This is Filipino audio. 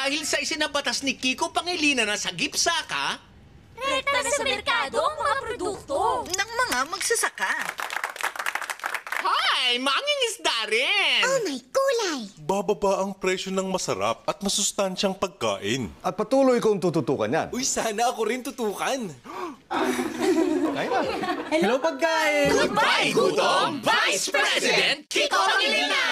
dahil sa isinabatas ni Kiko Pangilinan na sa gipsaka, Rekta na sa merkado ang mga produkto. ng mga magsasaka. Hi! Manging isda rin! Oh my kulay! Bababa ang presyo ng masarap at masustansyang pagkain. At patuloy kong tututukan yan. Uy, sana ako rin tutukan. Hello, pagkain! Goodbye, Gutom! Vice President Kiko Pangilinan!